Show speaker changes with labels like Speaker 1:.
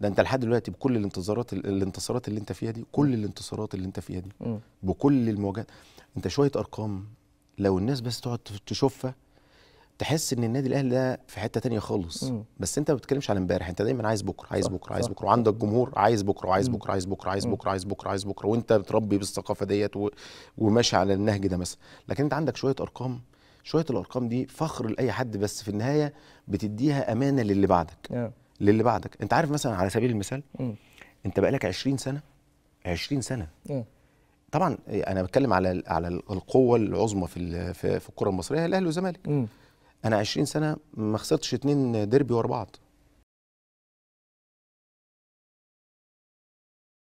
Speaker 1: ده انت لحد دلوقتي بكل الانتظارات الانتصارات اللي انت فيها دي كل الانتصارات اللي انت فيها دي بكل المواجهات انت شويه ارقام لو الناس بس تقعد تشوفها تحس ان النادي الاهلي ده في حته تانية خالص بس انت ما بتتكلمش على امبارح انت دايما عايز بكره عايز بكره عايز بكره وعندك جمهور عايز بكره وعايز بكره عايز بكره عايز بكره عايز بكره عايز بكره وانت بتربي بالثقافه ديت و... وماشي على النهج ده مثلا لكن انت عندك شويه ارقام شويه الارقام دي فخر لاي حد بس في النهايه بتديها امانه للي بعدك yeah. للي بعدك انت عارف مثلا على سبيل المثال م. انت بقالك 20 سنه 20 سنه م. طبعا انا بتكلم على على القوه العظمى في في الكره المصريه الاهلي والزمالك انا 20 سنه ما خسرتش اتنين ديربي ورا بعض